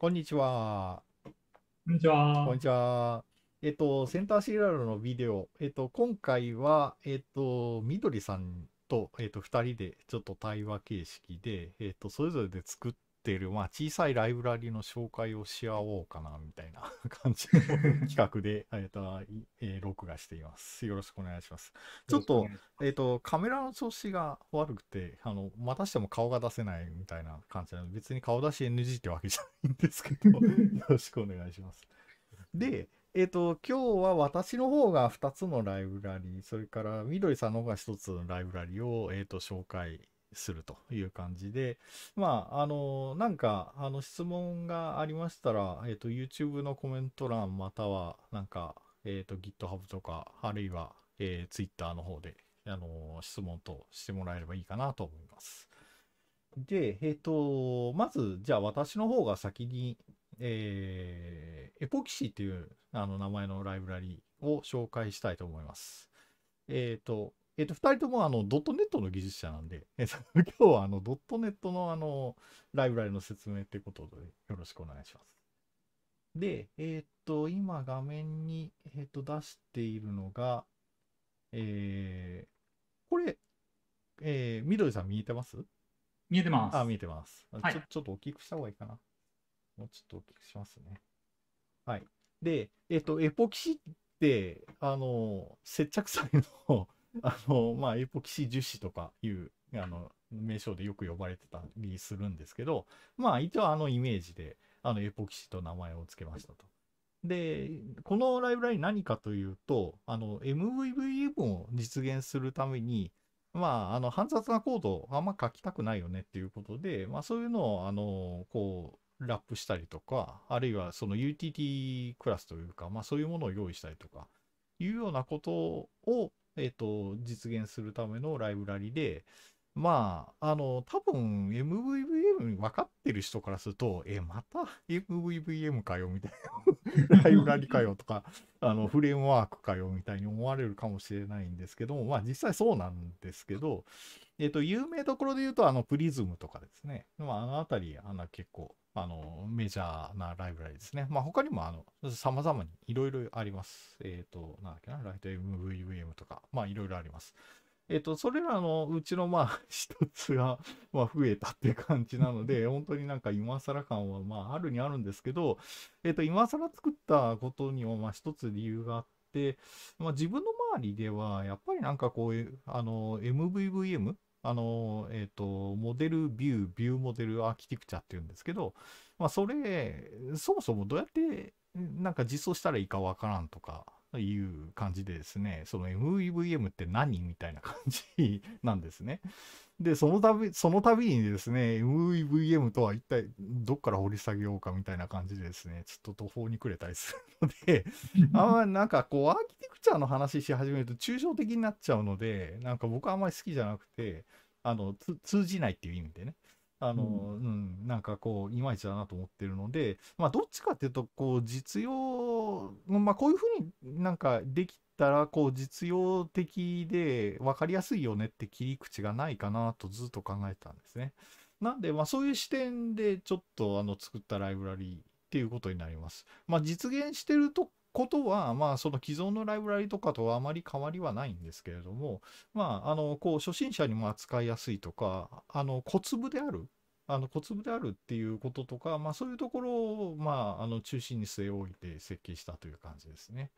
こんにちは。こんにちは。こんにちは。えっと、センターシリアルのビデオ、えっと、今回は、えっと、みどりさんと、えっと、2人でちょっと対話形式で、えっと、それぞれで作っってる、まあ、小さいライブラリの紹介をし合おうかなみたいな 感じの 企画で、えーとえー、録画しています。よろしくお願いします。ちょっと,、えーと、カメラの調子が悪くてあの、またしても顔が出せないみたいな感じなので、別に顔出し NG ってわけじゃないんですけど、よろしくお願いします。で、えっ、ー、と、今日は私の方が2つのライブラリそれからみどりさんの方が1つのライブラリを、えーと紹介するという感じで、まあ、あの、なんか、あの、質問がありましたら、えっ、ー、と、YouTube のコメント欄、または、なんか、えっ、ー、と、GitHub とか、あるいは、えー、Twitter の方で、あの、質問としてもらえればいいかなと思います。で、えっ、と、まず、じゃあ私の方が先に、えー、エポキシーというあの名前のライブラリを紹介したいと思います。えっ、と、えっ、ー、と、2人ともあのドットネットの技術者なんで、えー、今日はあのドットネットのあのライブラリの説明ってことでよろしくお願いします。で、えっ、ー、と、今画面に、えっと出しているのが、えー、これ、えー、みどりさん見えてます見えてます。あ、見えてます、はい、ちょ。ちょっと大きくした方がいいかな。もうちょっと大きくしますね。はい。で、えっ、と、エポキシって、あの、接着剤の あの、まあ、エポキシ樹脂とかいう、あの、名称でよく呼ばれてたりするんですけど、まあ、一応あのイメージで、あの、エポキシと名前を付けましたと。で、このライブラリ何かというと、あの、MVVM を実現するために、まあ、あの、煩雑なコードをあんま書きたくないよねっていうことで、まあ、そういうのを、あの、こう、ラップしたりとか、あるいはその UTT クラスというか、まあ、そういうものを用意したりとか、いうようなことを、えっと、実現するためのライブラリで、まあ、あの、多分 MVVM 分かってる人からすると、え、また MVVM かよみたいな、ライブラリかよとか、あの、フレームワークかよみたいに思われるかもしれないんですけども、まあ実際そうなんですけど、えっ、ー、と、有名どころで言うと、あの、プリズムとかですね。まあ、あのたり、あの、結構、あの、メジャーなライブラリですね。まあ、他にも、あの、様々にいろいろあります。えっ、ー、と、なんだっけな、ライト MVVM とか、まあ、いろいろあります。えっと、それらのうちの、まあ、一つが、まあ、増えたっていう感じなので、本当になんか今更感は、まあ、あるにあるんですけど、えっと、今更作ったことには、まあ、一つ理由があって、まあ、自分の周りでは、やっぱりなんかこういう、あの、MVVM あの、えっ、ー、と、モデルビュー、ビューモデルアーキテクチャって言うんですけど、まあ、それ、そもそもどうやってなんか実装したらいいかわからんとかいう感じでですね、その MVVM って何みたいな感じなんですね。で、そのたび、そのたびにですね、MVVM とは一体どっから掘り下げようかみたいな感じでですね、ちょっと途方に暮れたりするので、あんま なんかこう、アーキテクチャの話し始めると抽象的になっちゃうので、なんか僕はあんまり好きじゃなくて、あの、通じないっていう意味でね。あの、うん、うん、なんかこう、いまいちだなと思ってるので、まあ、どっちかっていうと、こう、実用、まあ、こういうふうになんかできったらこう実用的で分かりやすいよねって切り口がないかなとずっと考えたんですね。なんでまあそういう視点でちょっとあの作ったライブラリーっていうことになります。まあ実現してるとことは、まあ、その既存のライブラリとかとはあまり変わりはないんですけれども、まあ、あの、こう、初心者にも扱いやすいとか、あの、小粒である、あの、小粒であるっていうこととか、まあ、そういうところを、まあ、あの、中心に据え置いて設計したという感じですね。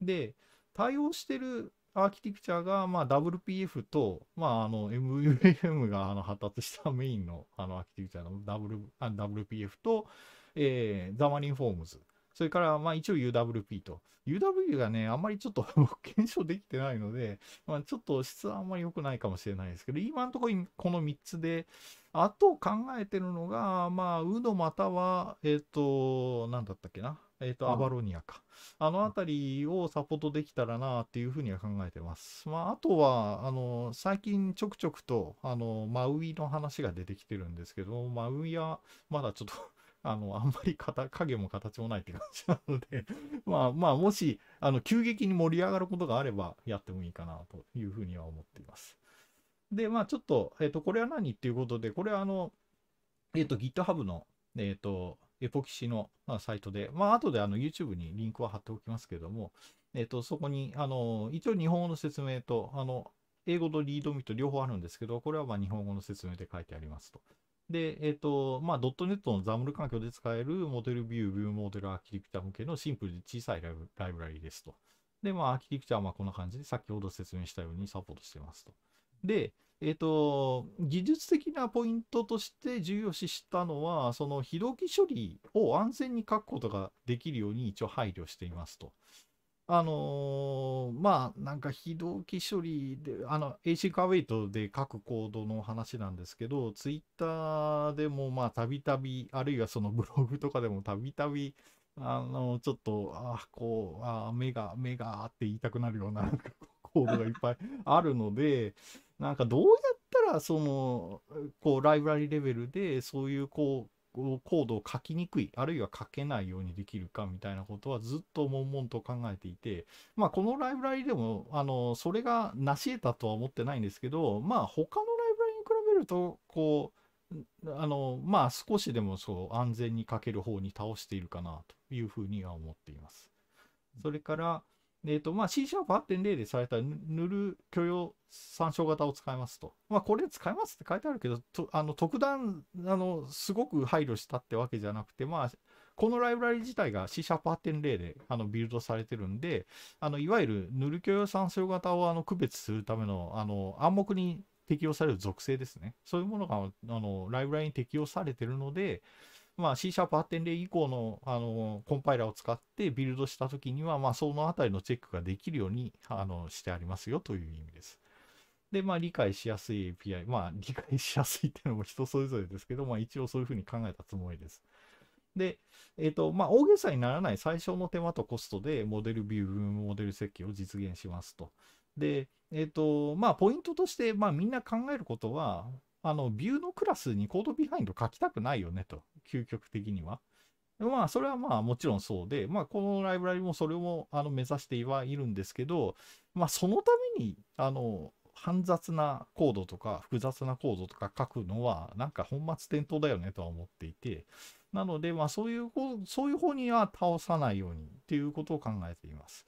で、対応してるアーキテクチャが、まあ、WPF と、まあ、あの MVM があの発達した メインのあのアーキテクチャの w あ WPF と、えー、ザマリンフォームズ。それから、まあ一応 UWP と。UW がね、あんまりちょっと 検証できてないので、まあ、ちょっと質はあんまり良くないかもしれないですけど、今のところこの3つで、あと考えてるのが、まあ、ウドまたは、えっ、ー、と、なんだったっけな。えっ、ー、と、アバロニアか。あの辺りをサポートできたらなっていうふうには考えてます。まあ、あとは、あの、最近ちょくちょくと、あの、マウイの話が出てきてるんですけど、マウイはまだちょっと あの、あんまり影も形もないって感じなのでまあまあ、もし、あの、急激に盛り上がることがあれば、やってもいいかなというふうには思っています。で、まあちょっと、えっ、ー、と、これは何っていうことで、これはあの、えっ、ー、と、GitHub の、えっ、ー、と、エポキシの、まサイトで、まあ、後であの YouTube にリンクは貼っておきますけども、えっ、と、そこに、あの、一応日本語の説明と、あの、英語とリードミと両方あるんですけど、これはま日本語の説明で書いてありますと。で、えっ、と、まあ、ドットネットのザムル環境で使えるモデルビュー、ビューモデルアーキテクチャ向けのシンプルで小さいライブライブラリですと。で、まあ、アーキテクチャはまこんな感じで、先ほど説明したようにサポートしてますと。で、えっ、ー、と、技術的なポイントとして重要視したのは、その非同期処理を安全に書くことができるように一応配慮していますと。あのー、まあ、なんか非同期処理で、あの、AC カーウェイトで書くコードの話なんですけど、ツイッターでも、まあ、たびたび、あるいはそのブログとかでもたびたび、あの、ちょっと、あこう、あ目が、目がって言いたくなるような、コードがいっぱいあるので、なんかどうやったらそのこうライブラリレベルでそういうこうコードを書きにくいあるいは書けないようにできるかみたいなことはずっと悶々と考えていて、まあ、このライブラリでもあのそれが成し得たとは思ってないんですけど、まあ、他のライブラリに比べるとこうあのまあ少しでもそう安全に書ける方に倒しているかなというふうには思っています。それから、えーとまあ、C シャープ8.0でされた塗る許容参照型を使いますと。まあ、これ使いますって書いてあるけど、とあの特段あの、すごく配慮したってわけじゃなくて、まあ、このライブラリ自体が C シャープ8.0であのビルドされてるんで、あのいわゆる塗る許容参照型をあの区別するためのあの暗黙に適用される属性ですね。そういうものがあのライブラリに適用されてるので、まあ、C シャープ8.0以降の、あのコンパイラーを使ってビルドしたときには、まあ、そのあたりのチェックができるように、あのしてありますよという意味です。で、まあ、理解しやすい API、まあ、理解しやすいっていうのも人それぞれですけど、まあ、一応そういうふうに考えたつもりです。で、えっ、ー、と、まあ、大げさにならない最小の手間とコストで、モデルビュー、モデル設計を実現しますと。で、えっ、ー、と、まあ、ポイントとして、まあ、みんな考えることは、あの、ビューのクラスにコードビハインド書きたくないよねと。究極的には。まあ、それはまあもちろんそうで、まあ、このライブラリもそれもあの目指してはいるんですけど、まあ、そのために、あの、煩雑なコードとか複雑なコードとか書くのは、なんか本末転倒だよねとは思っていて、なので、まあ、そういう、そういう方には倒さないようにっていうことを考えています。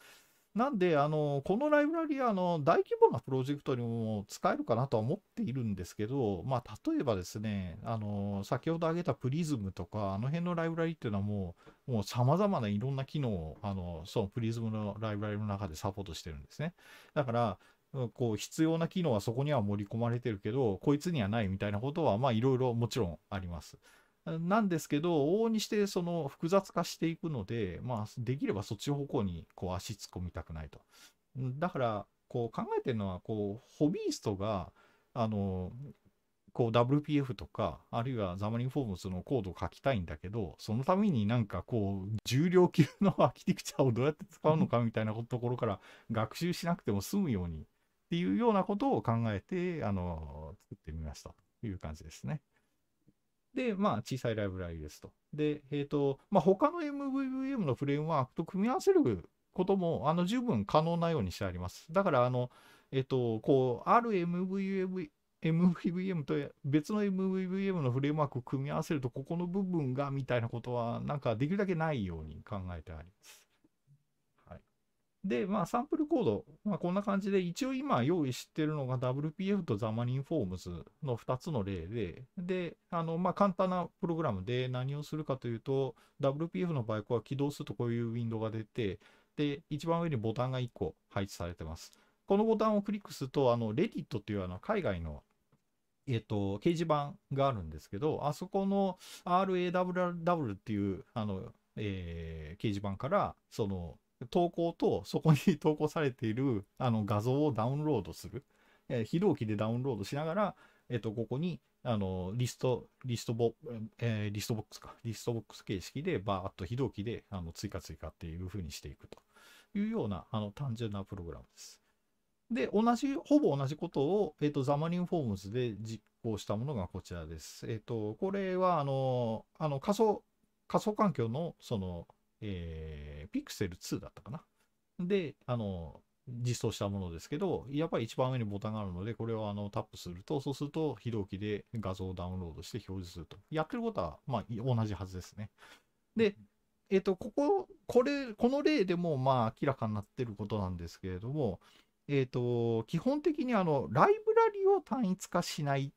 なんで、あの、このライブラリあの、大規模なプロジェクトにも使えるかなとは思っているんですけど、まあ、例えばですね、あの、先ほど挙げたプリズムとか、あの辺のライブラリっていうのはもう、もう様々ないろんな機能を、あの、そのプリズムのライブラリの中でサポートしてるんですね。だから、こう、必要な機能はそこには盛り込まれてるけど、こいつにはないみたいなことは、まあ、いろいろもちろんあります。なんですけど、往々にしてその複雑化していくので、まあ、できればそっち方向にこう足突っ込みたくないと。だから、こう考えてるのは、こう、ホビーストが、あの、こう WPF とか、あるいはザマリンフォームスのコードを書きたいんだけど、そのためになんかこう、重量級のアーキテクチャをどうやって使うのかみたいなところから学習しなくても済むようにっていうようなことを考えて、あの、作ってみましたという感じですね。で、まあ、小さいライブラリですと。で、えっ、ー、と、まあ、他の MVVM のフレームワークと組み合わせることも、あの、十分可能なようにしてあります。だから、あの、えっ、ー、と、こう、ある MVVM MVVM と別の MVVM のフレームワークを組み合わせるとここの部分がみたいなことはなんかできるだけないように考えてあります。で、まあ、サンプルコード、まあ、こんな感じで、一応今用意してるのが WPF とザマニンフォームズの2つの例で、で、あの、まあ、簡単なプログラムで何をするかというと、WPF のバイクは起動するとこういうウィンドウが出て、で、一番上にボタンが1個配置されてます。このボタンをクリックすると、あの、r e d ッ i t っていうあの海外のえっと、掲示板があるんですけど、あそこの RAWW っていう、あの、えー、掲示板から、その、投稿と、そこに投稿されている あの画像をダウンロードする。えー、非同期でダウンロードしながら、えっ、ー、と、ここに、あの、リスト、リストボ、えー、リストボックスか、リストボックス形式で、バーっと非同期で、あの、追加追加っていう風にしていくというような、あの、単純なプログラムです。で、同じ、ほぼ同じことを、えっ、ー、と、ザマリンフォームズで実行したものがこちらです。えっ、ー、と、これは、あの、あの、仮想、仮想環境の、その、えー、Pixel 2だったかな。で、あの、実装したものですけど、やっぱり一番上にボタンがあるので、これをあのタップすると、そうすると非同期で画像をダウンロードして表示すると。やってることは、まあ、同じはずですね。で、えっ、ー、と、ここ、これ、この例でも、まあ、明らかになってることなんですけれども、えっ、ー、と、基本的にあの、ライブラリを単一化しないっ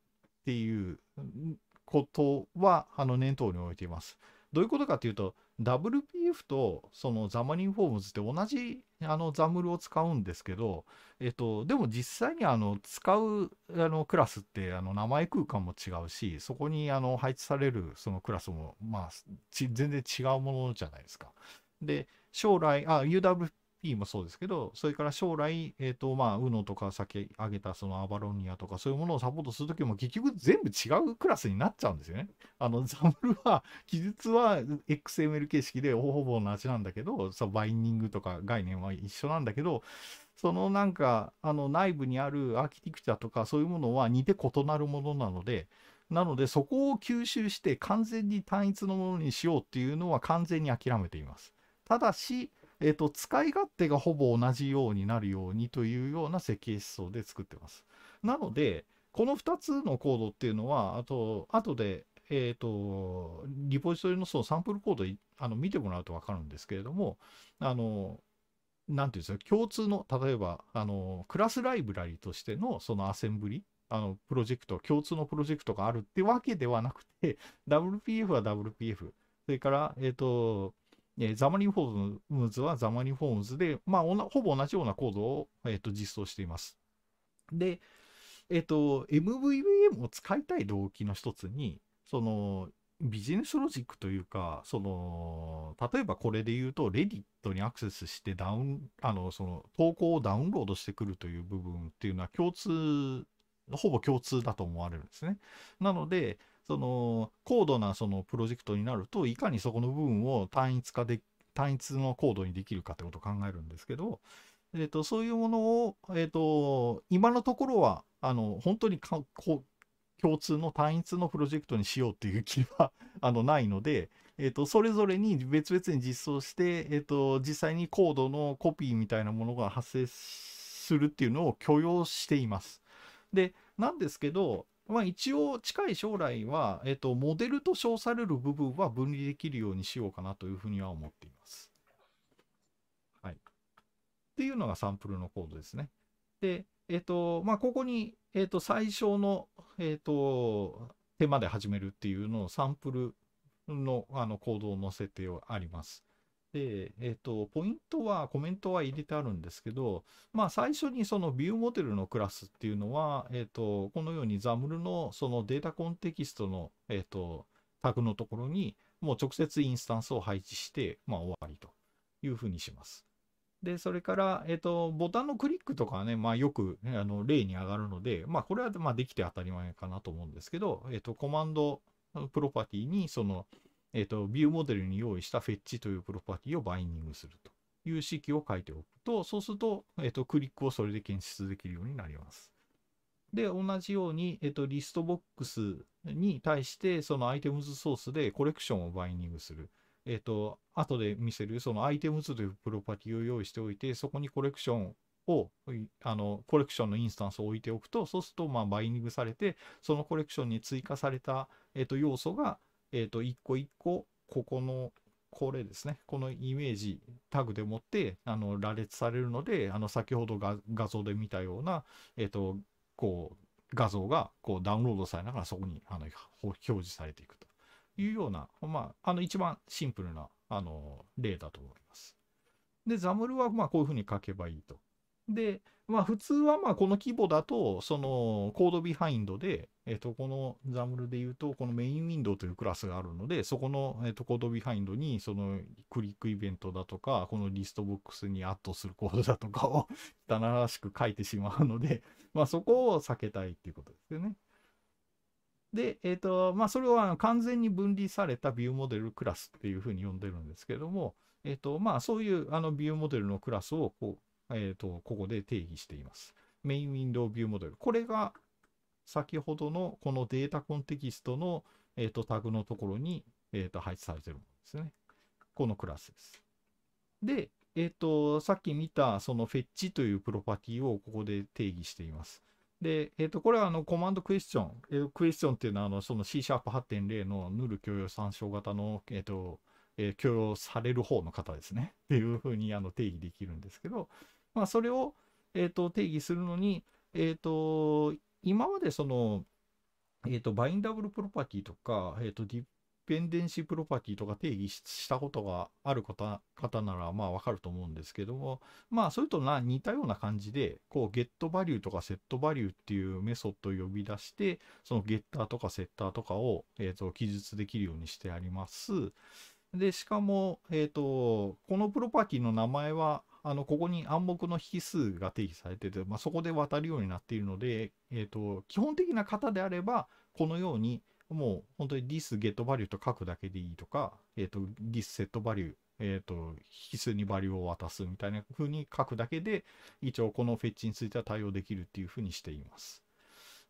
ていうことは、あの、念頭に置いています。どういうことかというと、WPF とそのザマリンフォームズって同じあのザムルを使うんですけど、えっと、でも実際にあの使うあのクラスってあの名前空間も違うし、そこにあの配置されるそのクラスも、まあ、全然違うものじゃないですか。で、将来、あ、UW もそうですけど、それから将来、えっ、ー、と、まあ、UNO とか先上げたそのアバロニアとかそういうものをサポートするときも結局全部違うクラスになっちゃうんですよね。あの、ザムルは、記述は XML 形式でほぼ同じなんだけど、そバインディングとか概念は一緒なんだけど、そのなんか、あの、内部にあるアーキテクチャとかそういうものは似て異なるものなので、なのでそこを吸収して完全に単一のものにしようっていうのは完全に諦めています。ただし、えーと、使い勝手がほぼ同じようになるようにというような設計思想で作ってます。なので、この2つのコードっていうのは、あと、後で、えっ、ー、と、リポジトリのそのサンプルコードあの見てもらうと分かるんですけれども、あの、なんていうんですか、共通の、例えば、あの、クラスライブラリとしてのそのアセンブリあのプロジェクト、共通のプロジェクトがあるってわけではなくて、WPF は WPF、それから、えっ、ー、と、えザマリンフォームズはザマリンフォームズで、まあ、ほぼ同じようなコードを、えー、と実装しています。で、えっ、ー、と、MVVM を使いたい動機の一つに、その、ビジネスロジックというか、その、例えばこれで言うと、レディットにアクセスしてダウン、あの、その、投稿をダウンロードしてくるという部分っていうのは共通、ほぼ共通だと思われるんですね。なので、その高度なそのプロジェクトになるといかにそこの部分を単一化で単一のードにできるかってことを考えるんですけど、えーと、そういうものを、えーと、今のところはあの本当にかこ共通の単一のプロジェクトにしようっていう気は あのないので、えーと、とそれぞれに別々に実装して、えー、と実際にコードのコピーみたいなものが発生するっていうのを許容しています。でなんですけどまあ、一応近い将来は、えっと、モデルと称される部分は分離できるようにしようかなというふうには思っています。はい。っていうのがサンプルのコードですね。で、えっと、まあ、ここに、えっと、最小の、えっと、手まで始めるっていうのをサンプルのあのコードを載せてあります。で、えっ、ー、と、ポイントは、コメントは入れてあるんですけど、まあ、最初にそのビューモデルのクラスっていうのは、えっ、ー、と、このようにザムルのそのデータコンテキストの、えっ、ー、と、タグのところに、もう直接インスタンスを配置して、まあ、終わりというふうにします。で、それから、えっ、と、ボタンのクリックとかはね、まあ、よく、あの例に上がるので、まあ、これは、まあ、できて当たり前かなと思うんですけど、えっ、と、コマンドプロパティに、その、えっ、ー、と、ビューモデルに用意したフェッチというプロパティをバインディングするという式を書いておくと、そうすると、えっ、ー、と、クリックをそれで検出できるようになります。で、同じように、えっ、ー、と、リストボックスに対して、そのアイテムズソースでコレクションをバインディングする。えっ、と、後で見せる、そのアイテムズというプロパティを用意しておいて、そこにコレクションを、あの、コレクションのインスタンスを置いておくと、そうすると、まあ、バインディングされて、そのコレクションに追加された、えっ、と、要素が、えっ、ー、と、一個一個、ここの、これですね。このイメージタグでもって、あの、羅列されるので、あの、先ほど画像で見たような、えっ、ー、と、こう、画像がこうダウンロードされながらそこにあの表示されていくというような、まあ、あの一番シンプルなあの例だと思います。で、ザムルはまあこういうふうに書けばいいと。で、まあ、普通はまあこの規模だと、そのコードビハインドで、えっと、このザムルで言うと、このメインウィンドウというクラスがあるので、そこの、えっと、コードビハインドに、そのクリックイベントだとか、このリストボックスにアットするコードだとかを汚 らしく書いてしまうので、まあ、そこを避けたいっていうことですよね。で、えっ、と、まあ、それは完全に分離されたビューモデルクラスっていうふうに呼んでるんですけども、えっ、と、まあ、そういうあのビューモデルのクラスをこう、えっ、ー、と、ここで定義しています。メインウィンドウビューモデル。これが先ほどのこのデータコンテキストの、えーと、タグのところに、えーと、配置されてるものですね。このクラスです。で、えっ、ー、と、さっき見たそのフェッチというプロパティをここで定義しています。で、えっ、ー、と、これはあのコマンドクエスチョン。えー、クエスチョンっていうのはあのその C シャープ8.0のヌル共用参照型の、えっ、と、えー、許容される方の方ですね。っていうふうにあの定義できるんですけど、まあ、それを、えーと、定義するのに、えーと、今までその、えーと、バインダブルプロパティとか、えー、とディペンデンシープロパティとか定義したことがある方ならまあわかると思うんですけども、まあそれとな似たような感じで、こうゲットバリューとかセットバリューっていうメソッドを呼び出して、そのゲッターとかセッターとかを、えー、と記述できるようにしてあります。で、しかも、えっ、ー、と、このプロパティの名前は、あの、ここに暗黙の引数が定義されてて、まあ、そこで渡るようになっているので、えっ、ー、と、基本的な型であれば、このように、もう本当に this get value と書くだけでいいとか、えっ、ー、と、this set value えっ、ー、と、引数にバリューを渡すみたいな風に書くだけで、一応このフェッチについては対応できるっていう風にしています。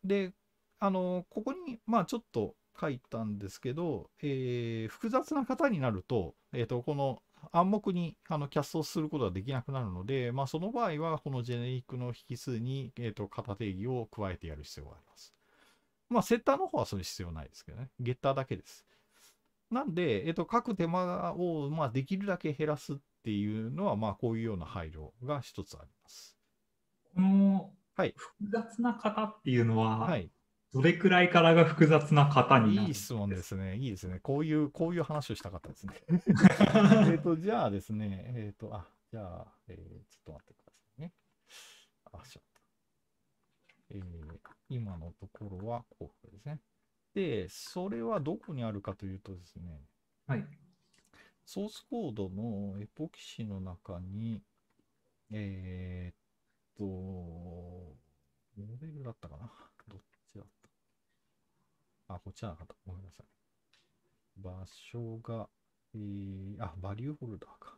で、あの、ここに、まあちょっと書いたんですけど、えー、複雑な型になると、えっ、ー、と、この暗黙にあのキャストすることはできなくなるので、まあ、その場合はこのジェネリックの引数に、えーと、型定義を加えてやる必要があります。まあ、セッターの方はそれ必要ないですけどね。ゲッターだけです。なんで、えっ、ー、と、書く手間を、まあ、できるだけ減らすっていうのは、まあ、こういうような配慮が一つあります。この複雑な型っていうのは、はい、どれくらいからが複雑な方にいい質問ですね。いいですね。こういう、こういう話をしたかったですね。えっと、じゃあですね、えっ、ー、と、あ、じゃあ、えー、ちょっと待ってくださいね。あ、しょっと。えー、今のところは、こうですね。で、それはどこにあるかというとですね、はい。ソースコードのエポキシの中に、えー、っと、モデルだったかな。あ、こちらかごめんなさい。場所が、えー、あ、バリューホルダーか。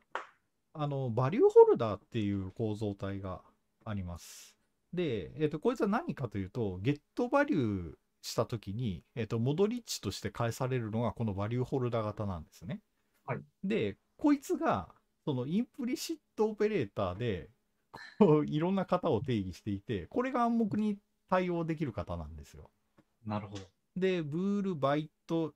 あの、バリューホルダーっていう構造体があります。で、えっ、ー、と、こいつは何かというと、ゲットバリューしたときに、えっ、ー、と、戻り値として返されるのがこのバリューホルダー型なんですね。はい。で、こいつが、そのインプリシットオペレーターで、こう、いろんな型を定義していて、これが暗黙に対応できる方なんですよ。なるほど。で、ブール、バイト、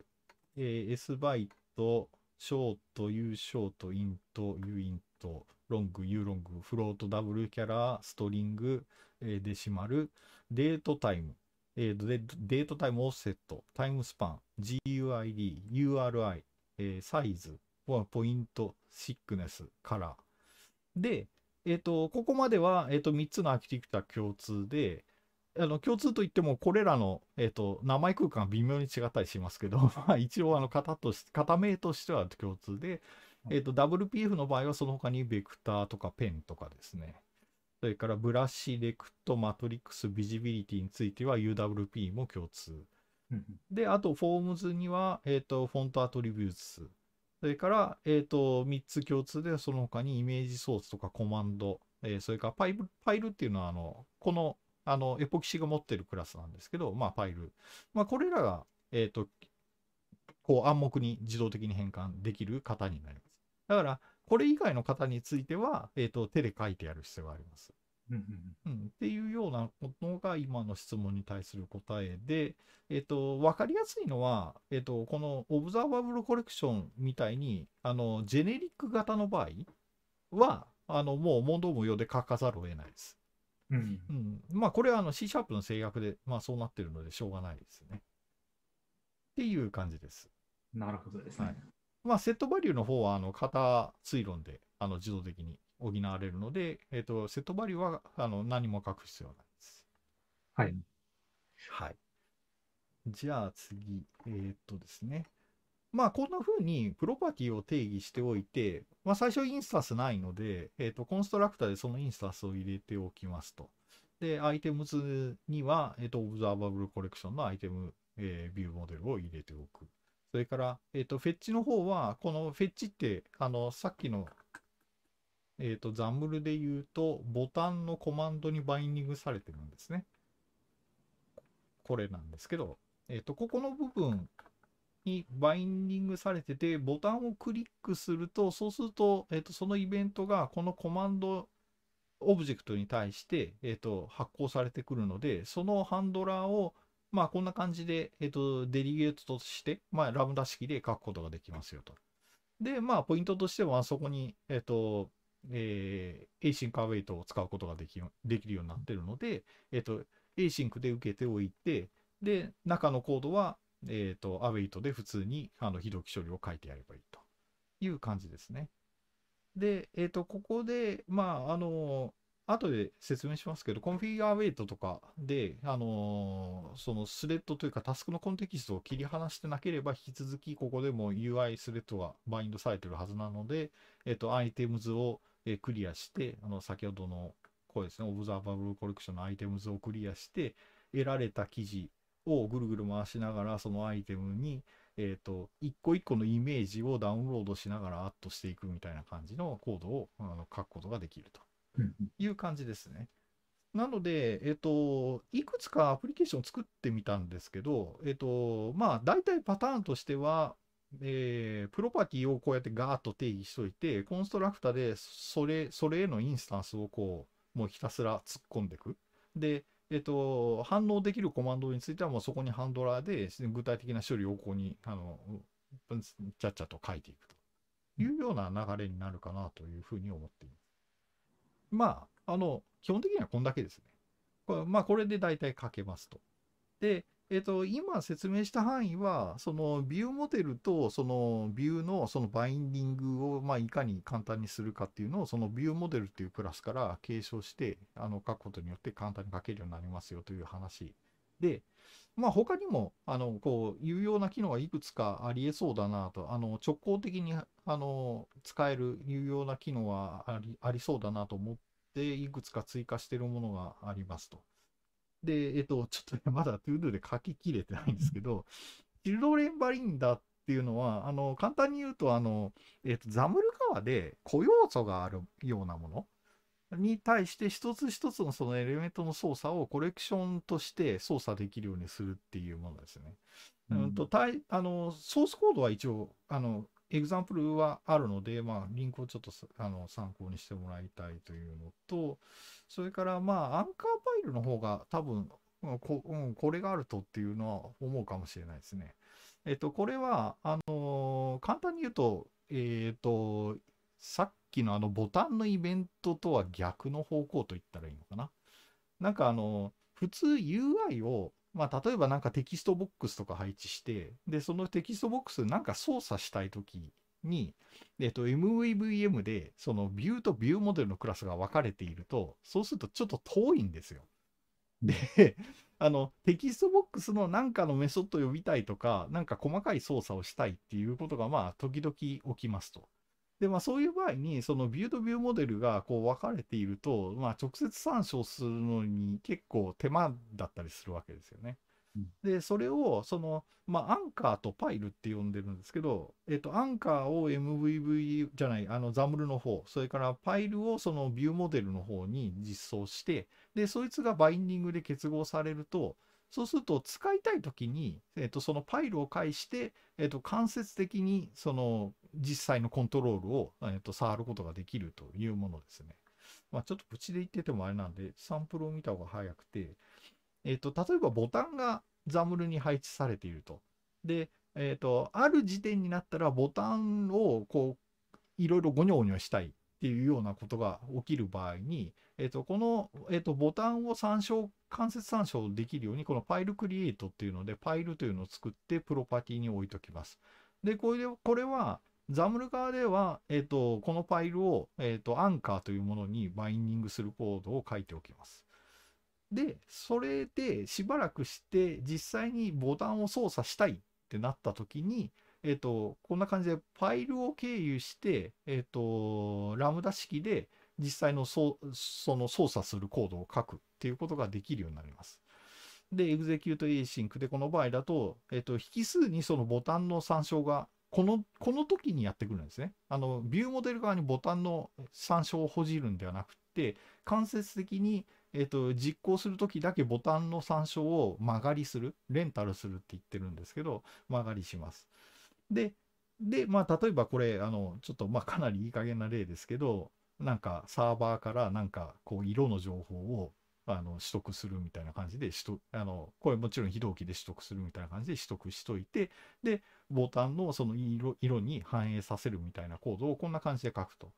えー、S バイト、ショート、U ショート、イント、U イント、ロング、U ロング、フロート、ダブルキャラ、ストリング、えー、デシマル、デートタイム、えーデ、デートタイムオフセット、タイムスパン、GUID、URI、えー、サイズ、ポイント、シックネス、カラー。で、えっ、ー、と、ここまでは、えっ、ー、と、3つのアーキテクチャ共通で、あの共通といってもこれらの、えーと、名前空間微妙に違ったりしますけど、まあ、一応あの型とし型名としては共通で、えーと、WPF の場合はその他にベクターとかペンとかですねそれからブラシレクトマトリックスビジビリティについては UWP も共通であとフォームズには、えーと、フォントアトリビュースそれから、えー、と3つ共通でその他にイメージソースとかコマンド、えー、それからパイルっていうのはあのこのあの、エポキシが持ってるクラスなんですけど、まあ、ファイル。まあ、これらが、えっ、ー、と、こう暗黙に自動的に変換できる型になります。だから、これ以外の方については、えっ、ー、と、手で書いてやる必要があります。うん、っていうようなことが今の質問に対する答えで、えっと、分かりやすいのは、えっと、このオブザーバブルコレクションみたいにあのジェネリック型の場合はあのもう問答無用で書かざるを得ないです。うん、うん、まあこれはあの C シャープの制約で、まあ、そうなってるのでしょうがないですね。っていう感じです。なるほどですね。はい、まあセットバリューの方はあの型推論であの自動的に補われるので、えーと、セットバリューはあの何も書く必要はないです。はい。はい。じゃあ次、えー、っとですね。まあ、こんな風にプロパティを定義しておいて、まあ、最初インスタンスないので、えっ、ー、と、コンストラクターでそのインスタンスを入れておきますと。で、アイテムズには、えっ、ー、と、オブザーバブルコレクションのアイテム、えー、ビューモデルを入れておく。それから、えっ、ー、と、フェッチの方は、このフェッチって、あの、さっきの、えっ、と、ザムルで言うと、ボタンのコマンドにバインディングされてるんですね。これなんですけど、えっ、と、ここの部分にバインディングされてて、ボタンをクリックすると、そうすると、えっと、そのイベントがこのコマンドオブジェクトに対して、えっと、発行されてくるので、そのハンドラーを、まあ、こんな感じで、えっと、デリゲートとして、まあ、ラムダ式で書くことができますよと。で、まあ、ポイントとしては、そこに、えっと、えー、async await を使うことができできるようになってるので、えっと、async で受けておいて、で、中のコードは、えっ、ー、と、アウェイトで普通に、あの、非同期処理を書いてやればいいという感じですね。で、えっ、ー、と、ここで、まあ、あの、後で説明しますけど、コンフィギュアウェイトとかで、あのそのスレッドというかタスクのコンテキストを切り離してなければ、引き続きここでも UI スレッドはバインドされてるはずなので、えっ、ー、と、アイテムズを、えクリアして、あの、先ほどの、こうですね、オブザーバブルコレクションのアイテムズをクリアして、得られた記事をぐるぐる回しながらそのアイテムに、えっ、ー、と、一個一個のイメージをダウンロードしながらアットしていくみたいな感じのコードをあの書くことができるという感じですね。なので、えっ、ー、と、いくつかアプリケーションを作ってみたんですけど、えっ、ー、と、まあ、大体パターンとしては、えー、プロパティをこうやってガーッと定義しといて、コンストラクタでそれ、それへのインスタンスをこう、もうひたすら突っ込んでいく。で、えっと、反応できるコマンドについてはもうそこにハンドラーで具体的な処理をここに、あの、ちゃっちゃと書いていくというような流れになるかなというふうに思っています。まあ、あの、基本的にはこんだけですね。これまあ、これで大体書けますと。で、えっと、今説明した範囲は、そのビューモデルとそのビューのそのバインディングをまあいかに簡単にするかっていうのをそのビューモデルっていうクラスから継承してあの書くことによって簡単に書けるようになりますよという話。で、まあ、他にもあのこう有用な機能がいくつかありえそうだなと、あの直行的にあの使える有用な機能はありありそうだなと思って、いくつか追加してるものがありますと。で、えっと、ちょっとね、まだトゥードゥで書ききれてないんですけど、チルドレンバリンダっていうのは、あの、簡単に言うと、あの、えっと、ザムル川で雇用素があるようなものに対して一つ一つのそのエレメントの操作をコレクションとして操作できるようにするっていうものですね。うん、とあのソースコードは一応あのエグザンプルはあるので、まあ、リンクをちょっとあの参考にしてもらいたいというのと、それから、まあ、アンカーファイルの方が多分、こ,、うん、これがあるとっていうのは思うかもしれないですね。えっと、これは、あのー、簡単に言うと、えっ、ー、と、さっきのあのボタンのイベントとは逆の方向と言ったらいいのかな。なんかあの、普通 UI をまあ、例えばなんかテキストボックスとか配置して、で、そのテキストボックスなんか操作したいときに、えっと、MVVM で、そのビューとビューモデルのクラスが分かれていると、そうするとちょっと遠いんですよ。で、あの、テキストボックスのなんかのメソッドを呼びたいとか、なんか細かい操作をしたいっていうことが、まあ、時々起きますと。で、まあそういう場合に、そのビュードビューモデルがこう分かれていると、まあ直接参照するのに結構手間だったりするわけですよね。で、それを、その、まあ、アンカーとパイルって呼んでるんですけど、えっと、アンカーを MVV じゃない、あの、ザムルの方、それからパイルをそのビューモデルの方に実装して、で、そいつがバインディングで結合されると、そうすると使いたい時に、えっと、そのパイルを介して、えっと、間接的にその実際のコントロールを、えっと、触ることができるというものですね。まあ、ちょっとプチで言っててもあれなんで、サンプルを見た方が早くて、えっと、例えばボタンがザムルに配置されていると。で、えっと、ある時点になったらボタンをこう、いろいろごにょごにょしたいっていうようなことが起きる場合に、えっと、この、えっと、ボタンを参照、間接参照できるように、このファイルクリエイトっていうので、ファイルというのを作ってプロパティに置いときます。で、これこれは、ザムル側では、えっ、ー、と、このファイルを、えっ、ー、と、アンカーというものにバインディングするコードを書いておきます。で、それでしばらくして実際にボタンを操作したいってなった時に、えっ、ー、と、こんな感じでファイルを経由して、えっ、と、ラムダ式で実際のそその操作するコードを書くっていうことができるようになります。で、エグゼキュート・エイシンクでこの場合だと、えっ、と、引数にそのボタンの参照がこの、この時にやってくるんですね。あの、ビューモデル側にボタンの参照をほじるんではなくて、間接的に、えっ、ー、と、実行する時だけボタンの参照を曲がりする、レンタルするって言ってるんですけど、曲がりします。で、で、まあ、例えばこれ、あの、ちょっと、まあ、かなりいい加減な例ですけど、なんかサーバーからなんかこう色の情報をあの取得するみたいな感じであのこれもちろん非同期で取得するみたいな感じで取得しといてでボタンのその色色に反映させるみたいなコードをこんな感じで書くと。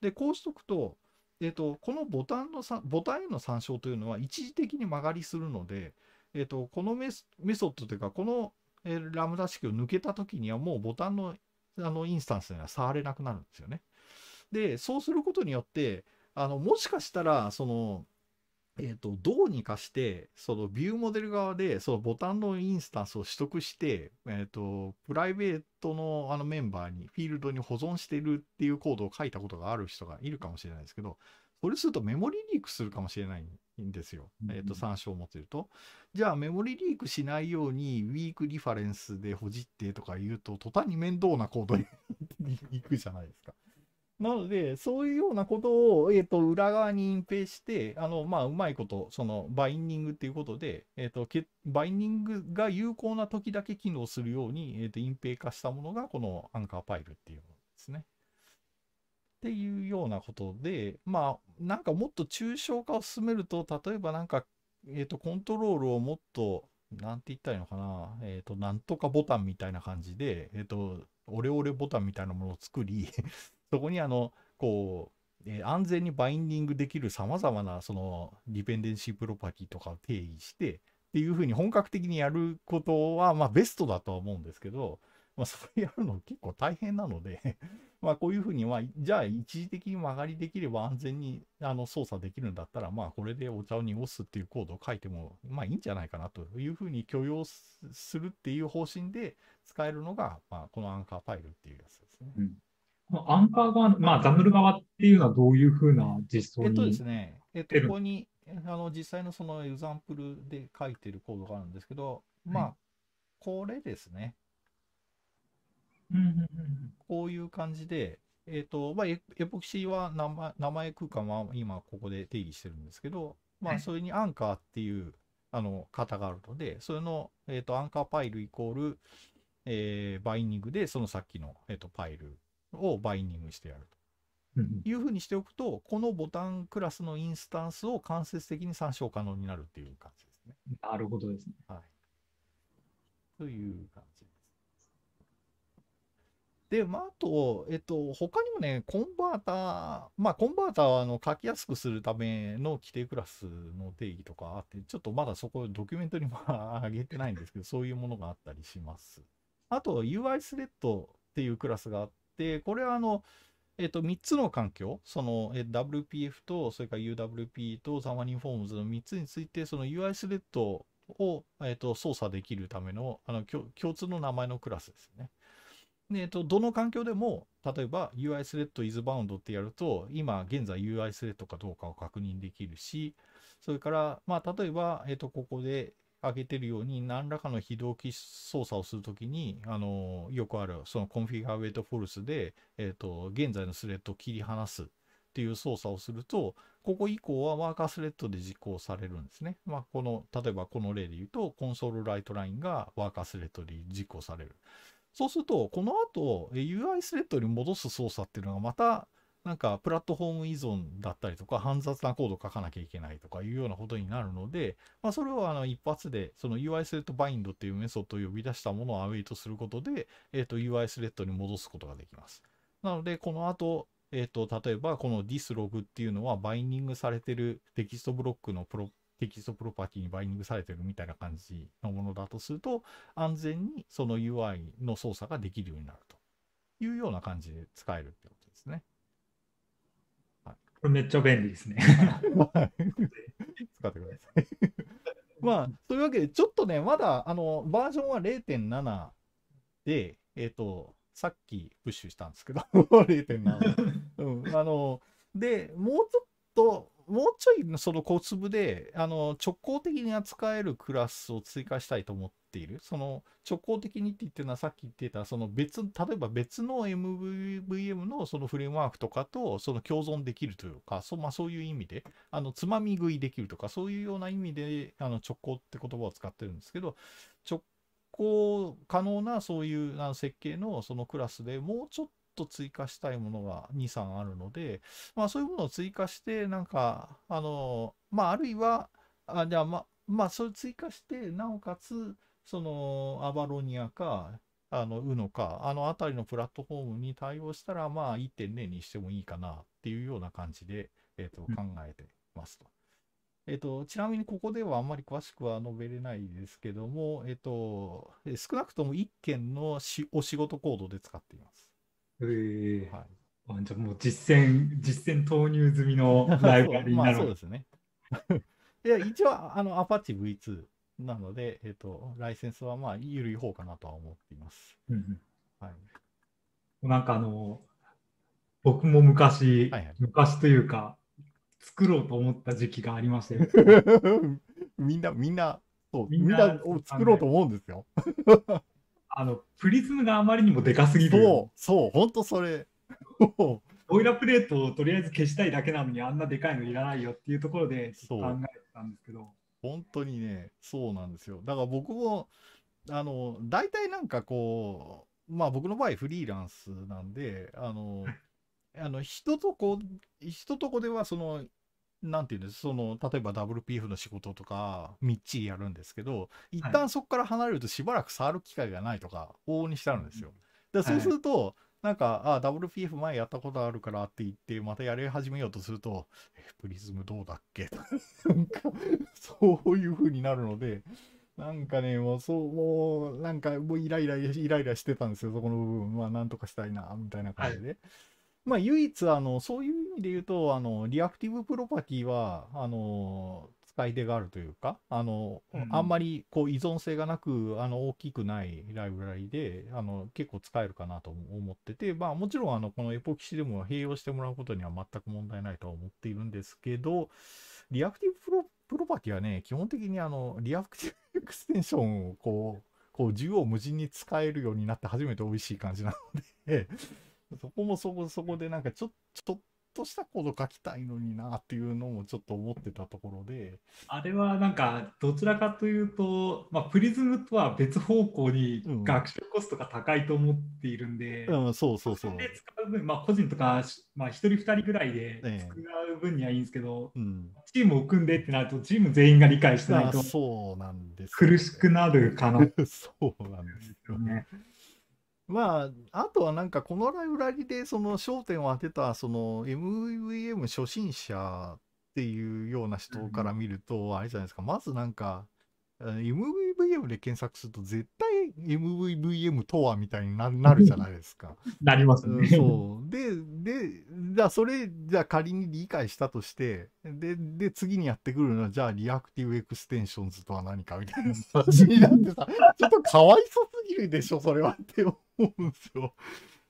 でこうしとくと,、えっと、このボタンのボタンへの参照というのは一時的に曲がりするので、えっと、このメソッドというかこの、えラムダ式を抜けた時にはもうボタンのあのインスタンスには触れなくなるんですよね。でそうすることによってあのもしかしたらそのえっ、ー、と、どうにかして、そのビューモデル側で、そのボタンのインスタンスを取得して、えっ、ー、と、プライベートのあのメンバーに、フィールドに保存してるっていうコードを書いたことがある人がいるかもしれないですけど、それするとメモリリークするかもしれないんですよ。えっ、ー、と、参照を持ってると。じゃあ、メモリリークしないように、ウィークリファレンスでほじってとか言うと、途端に面倒なコードに 行くじゃないですか。なので、そういうようなことを、えっ、と、裏側に隠蔽して、あの、まあ、うまいこと、その、バインディングっていうことで、えっ、と、バインディングが有効な時だけ機能するように、えっ、と、隠蔽化したものが、このアンカーパイルっていうものですね。っていうようなことで、まあ、なんかもっと抽象化を進めると、例えばなんか、えっ、と、コントロールをもっと、なんて言ったらいいのかな、えっ、と、なんとかボタンみたいな感じで、えっ、と、オレオレボタンみたいなものを作りそこにあの、こう、えー、安全にバインディングできる様々なそのディペンデンシープロパティとかを定義してっていうふうに本格的にやることは、まあベストだとは思うんですけど、まあ それやるの結構大変なので まあこういうふうに、まじゃあ一時的に曲がりできれば安全にあの操作できるんだったら、まあこれでお茶を濁すっていうコードを書いても、まあいいんじゃないかなというふうに許容するっていう方針で使えるのが、まあこのアンカーファイルっていうやつですね。うんアンカー側、まあ、ザムル側っていうのはどういうふうな実装にえっとですね、えっと、ここにあの実際のそのエザンプルで書いてるコードがあるんですけど、まあ、これですね。こういう感じで、えっ、と、まあ、エポキシは名前名前空間は今ここで定義してるんですけど、まあ、それにアンカーっていうあの型があるので、それの、えっ、と、アンカーパイルイコール、えー、バインディングで、そのさっきの、えっ、と、パイルをバインディングしてやると。いうふうにしておくと、このボタンクラスのインスタンスを間接的に参照可能になるっていう感じですね。なるほどですね。はい。という感じです。で、まあ、あと、えっと、他にもね、コンバーター、まあ、コンバーターはあの書きやすくするための規定クラスの定義とかあって、ちょっとまだそこドキュメントにあ、上げてないんですけど、そういうものがあったりします。あと、UI スレッドっていうクラスがあっで、これはあの、えっと、3つの環境、その WPF と、それから UWP とザマニンフォームズの3つについて、その UI スレッドを、えっと、操作できるためのあの共通の名前のクラスですね。で、えっと、どの環境でも、例えば UI スレッド is bound ってやると、今現在 UI スレッドかどうかを確認できるし、それから、まあ、例えば、えっと、ここで、上げてるように、何らかの非同期操作をするときに、あの、よくある、そのコンフィガーウェイトフォルスで、えっ、ー、と、現在のスレッドを切り離すっていう操作をすると、ここ以降はワーカースレッドで実行されるんですね。まあ、この、例えばこの例で言うと、コンソールライトラインがワーカースレッドで実行される。そうすると、この後、UI スレッドに戻す操作っていうのがまた、なんかプラットフォーム依存だったりとか、煩雑なコード書かなきゃいけないとかいうようなことになるので、まあ、それをあの一発で、その UI スレッドバインドっていうメソッドを呼び出したものをアウェイトすることで、えっ、ー、と UI スレッドに戻すことができます。なので、この後、えっ、ー、と、例えばこの dislog っていうのはバインディングされてるテキストブロックのプロテキストプロパティにバインディングされてるみたいな感じのものだとすると、安全にその UI の操作ができるようになるというような感じで使えるってことですね。これめっちゃ便利ですね。使ってください。まあ、というわけで、ちょっとね、まだあのバージョンは0.7で、えっ、ー、と、さっきプッシュしたんですけど、0.7、うんあの。で、もうちょっと、もうちょいその小粒であの直行的に扱えるクラスを追加したいと思っているその直行的にって言ってるのはさっき言ってたその別例えば別の MVM のそのフレームワークとかとその共存できるというかそ,、まあ、そういう意味であのつまみ食いできるとかそういうような意味であの直行って言葉を使ってるんですけど直行可能なそういうあの設計のそのクラスでもうちょっとと追加したいものが2、3あるので、まあそういうものを追加して、なんか、あの、まああるいは、あじゃあまあ、まあそれ追加して、なおかつ、そのアバロニアか、あの、ウノか、あの辺りのプラットフォームに対応したら、まあ1.0にしてもいいかなっていうような感じで、えっ、ー、と、考えてますと。えっと、ちなみにここではあんまり詳しくは述べれないですけども、えっと、少なくとも1件のしお仕事コードで使っています。へえー、はいあ。じゃあもう実践、実践投入済みのライブラリになる そうですね。いや一応、あの、アパッチ V2 なので、えっ、ー、と、ライセンスはまあ、緩い方かなとは思っています。うん、はい、なんかあの、僕も昔、はいはい、昔というか、作ろうと思った時期がありまして、みんな、みんな、そう、みんなを作ろうと思うんですよ。あの、プリズムがあまりにもでかすぎる。そう、そう、ほんとそれ。オ イラプレートをとりあえず消したいだけなのにあんなでかいのいらないよっていうところで考えたんですけど本当にね、そうなんですよ。だから僕も、あの、大体なんかこう、まあ僕の場合フリーランスなんで、あの、あの人とこ人とこではその、なんていうんですその例えば WPF の仕事とかみっちりやるんですけど一旦そこから離れるとしばらく触る機会がないとか往々にしてあるんですよ。だそうすると、はいなんか、あ、WPF 前やったことあるからって言って、またやり始めようとすると、プリズムどうだっけ なんか、そういう風になるので、なんかね、もうそう、もう、なんか、もうイライラ、イライラしてたんですよ、そこの部分。まあ、なんとかしたいな、みたいな感じで。はい、まあ、唯一、あの、そういう意味で言うと、あの、リアクティブプロパティは、あの、使い手があるというか、あの、うん、あんまりこう依存性がなく、あの、大きくないライブラリで、あの、結構使えるかなと思ってて、まあもちろんあの、このエポキシでも併用してもらうことには全く問題ないとは思っているんですけど、リアクティブプロプロパティはね、基本的にあの、リアクティブエクステンションをこう、こう、縦横無尽に使えるようになって初めて美味しい感じなのでそこもそこ、そこでなんかちょ、ちょっとしたこと書きたいのになっていうのもちょっと思ってたところであれはなんかどちらかというと、まあ、プリズムとは別方向に学習コストが高いと思っているんで、うん、うん、そうそうそうで使う分、まあ、個人とか、まあ、1人2人ぐらいで使う分にはいいんですけど、ええうん、チームを組んでってなるとチーム全員が理解してないとそうなんです、苦しくなるかなそうなんですよね まあ、あとはなんかこのブラリでその焦点を当てたその MVM 初心者っていうような人から見ると、あれじゃないですか、まずなんか、MVVM で検索すると絶対 MVVM とはみたいになるじゃないですか。なりますね。そう。で、で、じゃあそれ、じゃあ仮に理解したとして、で、で、次にやってくるのは、じゃあリアクティブエクステンションズとは何かみたいな話になってさ、ちょっとかわいそすぎるでしょ、それはって思うんですよ。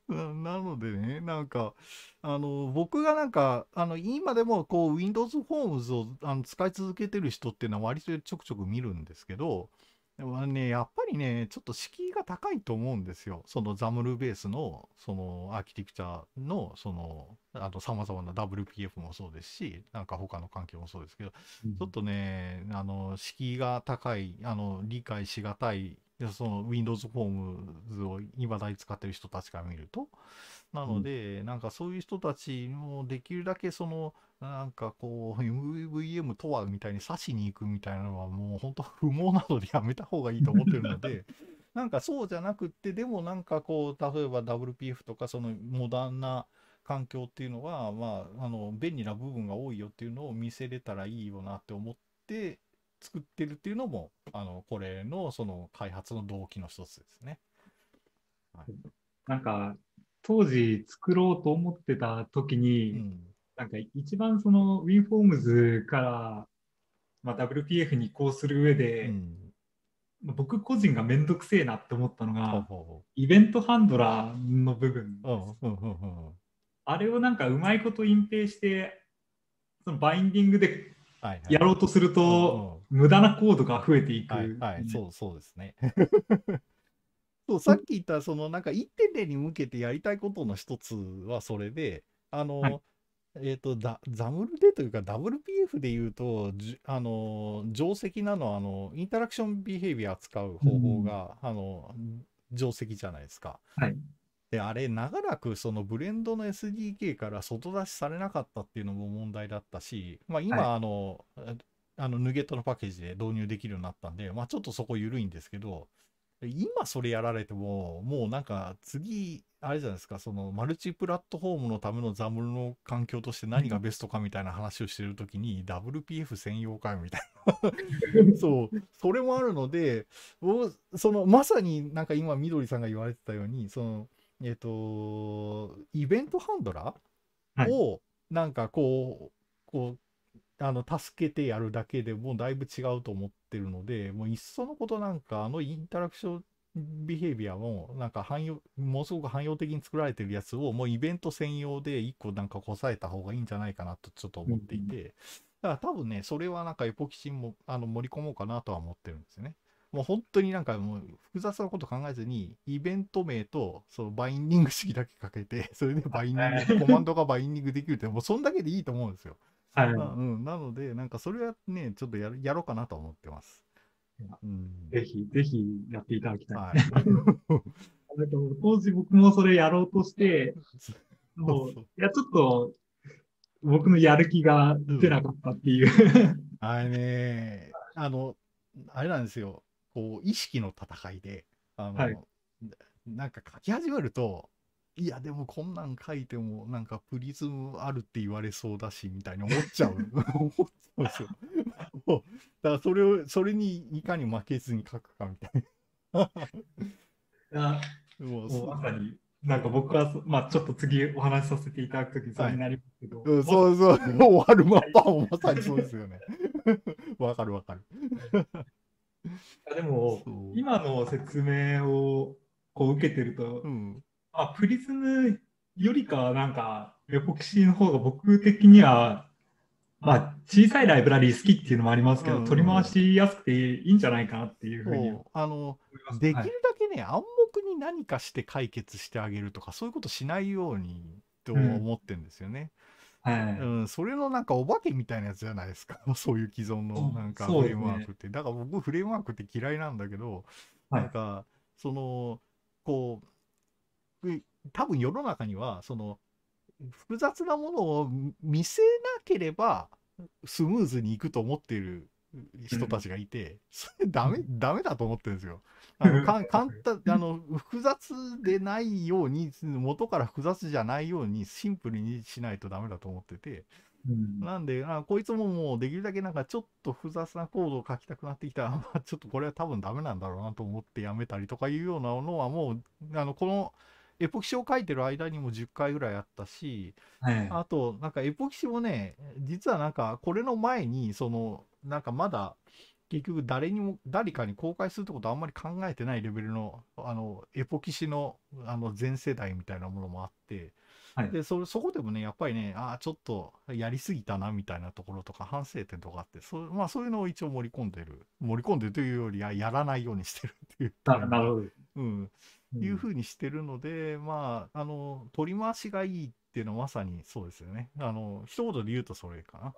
ななのでね、なんか、あの、僕がなんか、あの、今でもこう、Windows Forms をあの使い続けてる人っていうのは割とちょくちょく見るんですけど、でもね、やっぱりね、ちょっと敷居が高いと思うんですよ。そのザムルベースの、そのアーキテクチャの、その、あと様々な WPF もそうですし、なんか他の環境もそうですけど、うん、ちょっとね、あの、敷居が高い、あの、理解しがたい、その Windows フォームズを未だに使ってる人たちから見ると、なので、うん、なんかそういう人たちもできるだけその、なんかこう、MVM とはみたいに刺しに行くみたいなのはもう本当不毛なのでやめた方がいいと思ってるので、なんかそうじゃなくって、でもなんかこう、例えば WPF とかそのモダンな、環境っていうのは、まあ、あの便利な部分が多いよっていうのを見せれたらいいよなって思って作ってるっていうのもあのこれのその開発の動機の一つですね。はい、なんか当時作ろうと思ってた時に、うん、なんか一番その WinForms から、まあ、WPF に移行する上で、うん、僕個人が面倒くせえなって思ったのが、イベントハンドラーの部分あれをなんかうまいこと隠蔽してそのバインディングでやろうとすると、無駄なコードが増えていく、はいはい、そうそうですねそうさっき言ったそのなんか1.0に向けてやりたいことの一つはそれであの、はい、えっ、ー、とザムルでというか WPF で言うとあの定石なのは、あのインタラクションビヘイビア使う方法が、うん、あの定石じゃないですか。はい、であれ長らくそのブレンドの SDK から外出しされなかったっていうのも問題だったし、まあ、今、はい、あのあのヌゲットのパッケージで導入できるようになったんで、まあ、ちょっとそこ緩いんですけど、今それやられても、もうなんか次、あれじゃないですか、そのマルチプラットフォームのためのザムルの環境として何がベストかみたいな話をしてるときに、WPF 専用かよみたいな そう、それもあるので、そのまさになんか今、みどりさんが言われてたように、その、えっ、と、イベントハンドラーを、なんかこう、こうあの、助けてやるだけでもうだいぶ違うと思ってるので、もういっそのことなんか、あのインタラクションビヘイビアも、なんか汎用、ものすごく汎用的に作られてるやつを、もうイベント専用で一個なんかこさえた方がいいんじゃないかなとちょっと思っていて、ん、だから多分ね、それはなんかエポキシンもあの盛り込もうかなとは思ってるんですよね。もう本当になんかもう複雑なこと考えずに、イベント名とそのバインディング式だけかけて、それでバインディング、コマンドがバインディングできるって、もうそんだけでいいと思うんですよ。はい、うん、なので、なんかそれはね、ちょっとややろうかなと思ってます。うん、ぜひ、ぜひやっていただきたい。はい、当時僕もそれやろうとして、もう、いや、ちょっと、僕のやる気が出なかったっていう、あれね、あの、あれなんですよ、こう、意識の戦いで、あの、はい、なんか書き始めると、いやでもこんなん書いてもなんかプリズムあるって言われそうだしみたいに思っちゃう 思っちゃうんですよだからそれをそれにいかに負けずに書くかみたいなもうまさになんか僕は、まあ、ちょっと次お話しさせていただくとき、そうになりますけど、はいうそうそう、終わるまパまさにそうですよね。わかるわかる。でも、今の説明をこう受けてると、うん、あ、プリズムよりかなんか、エポキシーの方が僕的には、まあ、小さいライブラリー好きっていうのもありますけど、うん、取り回しやすくていいんじゃないかなっていうふうにあのできるだけね、はい、暗黙に何かして解決してあげるとかそういうことしないようにと思ってるんですよね。うん、はいうん、それのなんかお化けみたいなやつじゃないですか そういう既存のなんかフレームワークって、ね、だから僕フレームワークって嫌いなんだけど、はい、なんかそのこう多分世の中にはその複雑なものを見せなければスムーズにいくと思っている人たちがいて、それダメ、ダメだと思ってるんですよ。あの、簡単、あの、複雑でないように、元から複雑じゃないように、シンプルにしないとダメだと思ってて、うん、なんで、あこいつももうできるだけなんかちょっと複雑なコードを書きたくなってきたら、まあ、ちょっとこれは多分ダメなんだろうなと思ってやめたりとかいうようなのはもう、あの、この、エポキシを書いてる間にも10回ぐらいあったし、はい、あとなんかエポキシもね実はなんかこれの前にそのなんかまだ結局誰にも誰かに公開するってことあんまり考えてないレベルのあのエポキシのあの全世代みたいなものもあって、はい、でそそこでもねやっぱりねああちょっとやりすぎたなみたいなところとか反省点とかあってそ,、まあ、そういうのを一応盛り込んでる盛り込んでるというよりややらないようにしてるっていうなるほど、うん、いうふうにしてるので、うん、まあ、あの、取り回しがいいっていうのはまさにそうですよね。あの、一言で言うとそれかな。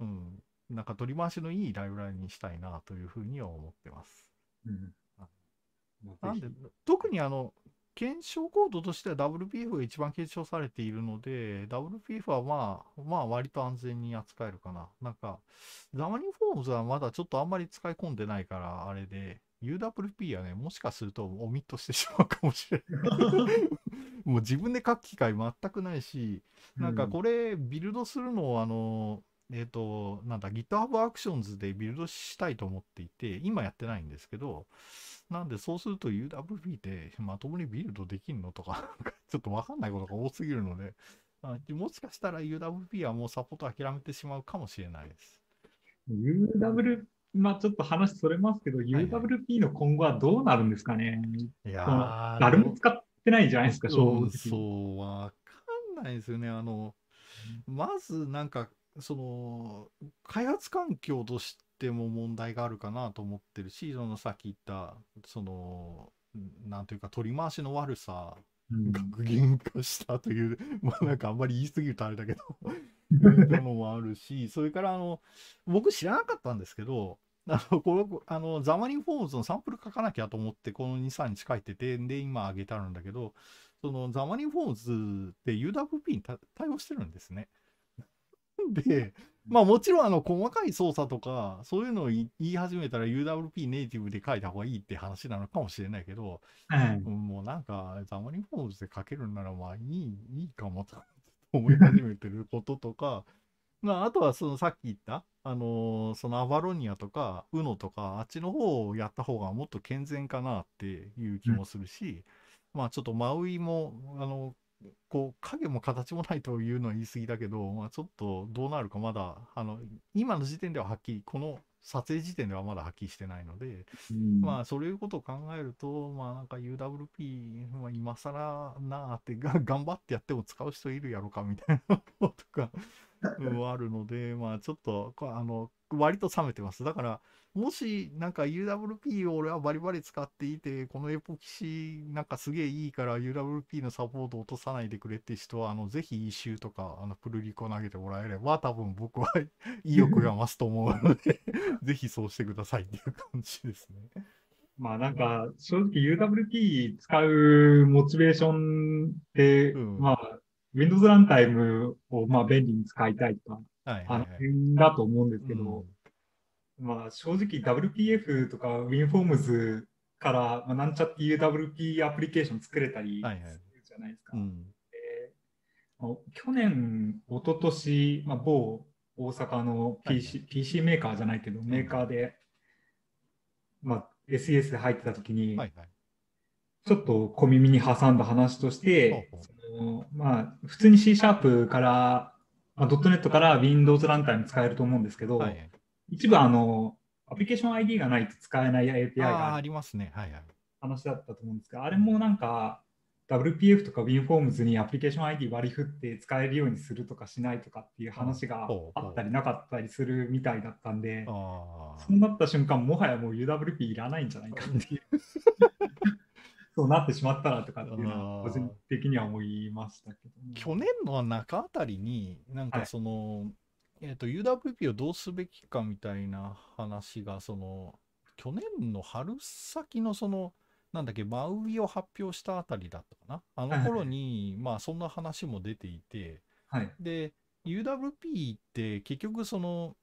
うん。なんか取り回しのいいライブラリにしたいなというふうには思ってます。うん。なんで、特にあの、検証コードとしては WPF が一番検証されているので、WPF はまあ、まあ割と安全に扱えるかな。なんか、ザマニフォームズはまだちょっとあんまり使い込んでないから、あれで、UWP はね、もしかするとオミットしてしまうかもしれない もう自分で書く機会全くないし、なんかこれ、ビルドするのを、あの、えっ、ー、と、なんだ、GitHub Actions でビルドしたいと思っていて、今やってないんですけど、なんでそうすると UWP ってまともにビルドできんのとか ちょっとわかんないことが多すぎるので、もしかしたら UWP はもうサポート諦めてしまうかもしれないです。UWP まあちょっと話それますけど、はいはい、UWP の今後はどうなるんですかね。いや誰も使ってないじゃないですか、正直。そう、わかんないですよね。あの、まずなんか、その、開発環境としても問題があるかなと思ってるし、そのさっき言った、その、なんというか取り回しの悪さ学芸化したという、まあなんかあんまり言い過ぎるとあれだけど いうのもあるし、それからあの、僕知らなかったんですけど、あの、これ、あの、ザマリンフォームズのサンプル書かなきゃと思って、この2、3日書いてて、で、今あげてあるんだけど、そのザマリンフォームズって UWP に対応してるんですね。で、まあもちろんあの細かい操作とかそういうのを言い始めたら UWP ネイティブで書いた方がいいって話なのかもしれないけど、うん、もうなんかザマリンフォームズで書けるならまあいいいいかもと思い始めてることとか まああとはそのさっき言ったあのー、そのアバロニアとか UNO とかあっちの方をやった方がもっと健全かなっていう気もするし、うん、まあちょっとマウイもあのこう影も形もないというのは言い過ぎだけど、まあ、ちょっとどうなるかまだあの今の時点でははっきりこの撮影時点ではまだはっきりしてないので、うん、まあそういうことを考えるとまあなんか UWP、ま今更なあってが頑張ってやっても使う人いるやろかみたいなこととかあるので、まあ、ちょっとあの割と冷めてます。だからもしなんか UWP を俺はバリバリ使っていてこのエポキシなんかすげえいいから UWP のサポート落とさないでくれって人はあのぜひ一周とかあのプルリコ投げてもらえれば多分僕は 意欲が増すと思うので ぜひそうしてくださいっていう感じですね。まあなんか正直 UWP 使うモチベーションって、うん、まあ Windows ランタイムをまあ便利に使いたいとか、はいはいはい、あの辺だと思うんですけど、うん、まあ正直 WPF とか WinForms から、まあ、なんちゃって UWP アプリケーション作れたりするじゃないですか。はいはいうん、去年、一昨年、まあ、某大阪の PC,、はい、PC メーカーじゃないけど、メーカーで、まあ、SES で入ってた時に、はいはい、ちょっと小耳に挟んだ話として、まあ、普通に C シャープから、まあ、ドットネットから Windows ランタイム使えると思うんですけど、はい、一部あの、アプリケーション ID がないと使えない API がありますね、はいはい、話だったと思うんですけど、あれもなんか、WPF とか WinForms にアプリケーション ID 割り振って使えるようにするとかしないとかっていう話があったりなかったりするみたいだったんで、そうなった瞬間、もはやもう UWP いらないんじゃないかっていう そうなってしまったらとかっていうのは、個人的には思いましたけど、ね、去年の中あたりに、なんかその、はい、えーと、UWP をどうすべきかみたいな話が、その、去年の春先のその、なんだっけ、真イを発表したあたりだったかな。あの頃に、はい、まあそんな話も出ていて、はい、で、UWP って結局その、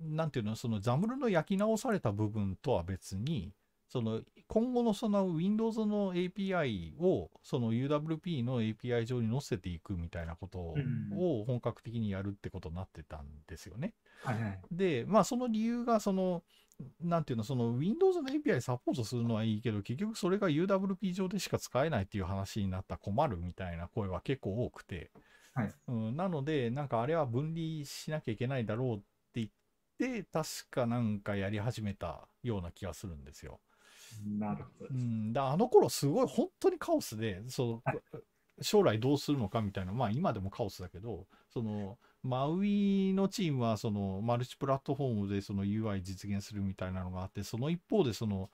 なんていうの、そのザムルの焼き直された部分とは別に、その今後のその Windows の API をその UWP の API 上に載せていくみたいなことを本格的にやるってことになってたんですよね。で、まあその理由がその、なんていうの、その Windows の API サポートするのはいいけど、結局それが UWP 上でしか使えないっていう話になったら困るみたいな声は結構多くて、はい、うん、なので、なんかあれは分離しなきゃいけないだろうって言って、確かなんかやり始めたような気がするんですよ。なるほど、ね、うん、だあの頃すごい本当にカオスでその、将来どうするのかみたいなまあ今でもカオスだけどそのマウイのチームはそのマルチプラットフォームでその UI 実現するみたいなのがあってその一方でその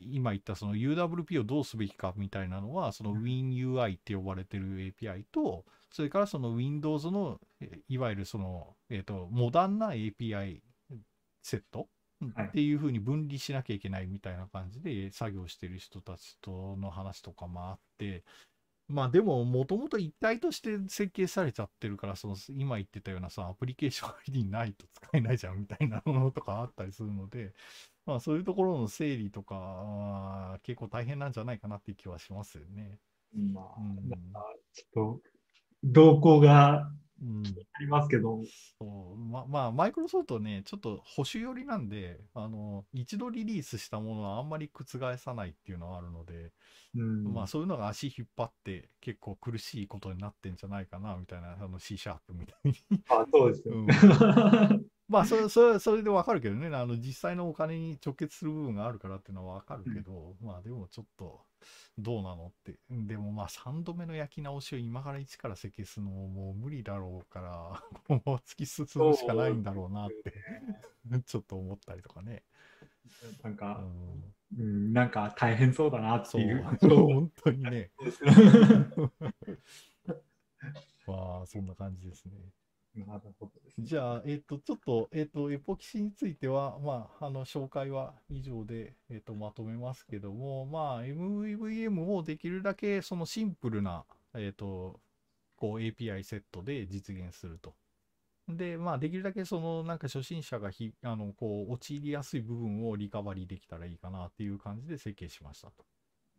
今言ったその UWP をどうすべきかみたいなのはその WinUI って呼ばれてる API とそれからその Windows のいわゆるそのえっとモダンな API セットっていうふうに分離しなきゃいけないみたいな感じで作業してる人たちとの話とかもあって、まあでも、もともと一体として設計されちゃってるから、その今言ってたようなアプリケーション ID ないと使えないじゃんみたいなものとかあったりするので、まあそういうところの整理とか、結構大変なんじゃないかなっていう気はしますよね。まあ、うん、ちょっと、動向がうん、ありますけど。そうままあ、マイクロソフトね、ちょっと保守寄りなんで、あの、一度リリースしたものはあんまり覆さないっていうのはあるので、うん、まあそういうのが足引っ張って結構苦しいことになってんじゃないかな、みたいな、あの C シャープみたいに。あ、そうですよ。うんまあそれそれそれでわかるけどねあの実際のお金に直結する部分があるからっていうのはわかるけど、うん、まあでもちょっとどうなのって。でもまあ3度目の焼き直しを今から一から設計するのももう無理だろうから、このまま突き進むしかないんだろうなって、ね、ちょっと思ったりとかね。なんか、うん、なんか大変そうだなっていう。う 本当にね。まあそんな感じですね。なるほどですね。じゃあ、えっ、ー、と、ちょっと、えっ、ー、と、エポキシについては、まあ、あの、紹介は以上で、えっ、ー、と、まとめますけども、まあ、MVVM をできるだけ、そのシンプルな、えっ、と、こう、API セットで実現すると。で、まあ、できるだけ、その、なんか初心者がひ、あの、こう、陥りやすい部分をリカバリーできたらいいかなっていう感じで設計しましたと。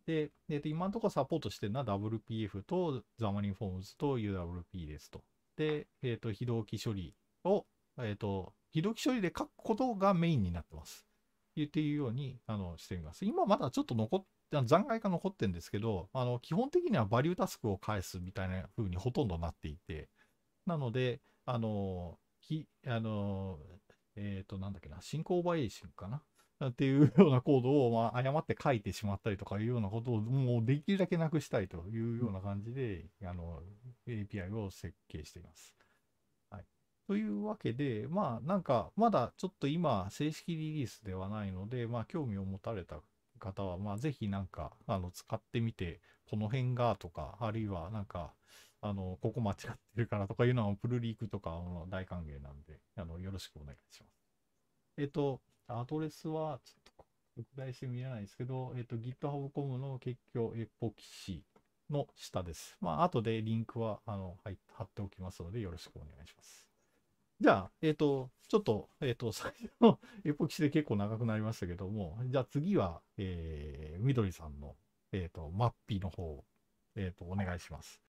で、えっ、と、今のところサポートしてるのは WPF とザマリンフォームズと UWP ですと。、えっ、ー、と、非同期処理を、えっ、ー、と、非同期処理で書くことがメインになってます。っていうようにあのしてみます。今まだちょっと残っ残骸が残ってるんですけど、あの基本的にはバリュータスクを返すみたいな風にほとんどなっていて、なので、あの、ひあのえっ、ー、と、なんだっけな、進行バーエイシンかなっていうようなコードを、まあ、誤って書いてしまったりとかいうようなことをもうできるだけなくしたいというような感じで、あの API を設計しています。はい、というわけで、まあなんかまだちょっと今正式リリースではないので、まあ興味を持たれた方は、まあぜひなんかあの使ってみて、この辺がとか、あるいはなんかあの、ここ間違ってるからとかいうのは、プルリークとかの大歓迎なんで、あの、よろしくお願いします。えっと、アドレスは、ちょっと拡大して見えないですけど、えっと、GitHub.com の結局、エポキシの下です。まあ、後でリンクは、あの、はい、貼っておきますので、よろしくお願いします。じゃあ、えっ、ー、と、ちょっと、えっ、ー、と、最初のエポキシで結構長くなりましたけども、じゃあ次は、えー、みどりさんの、えっ、ー、と、マッピーの方を、えっ、と、お願いします。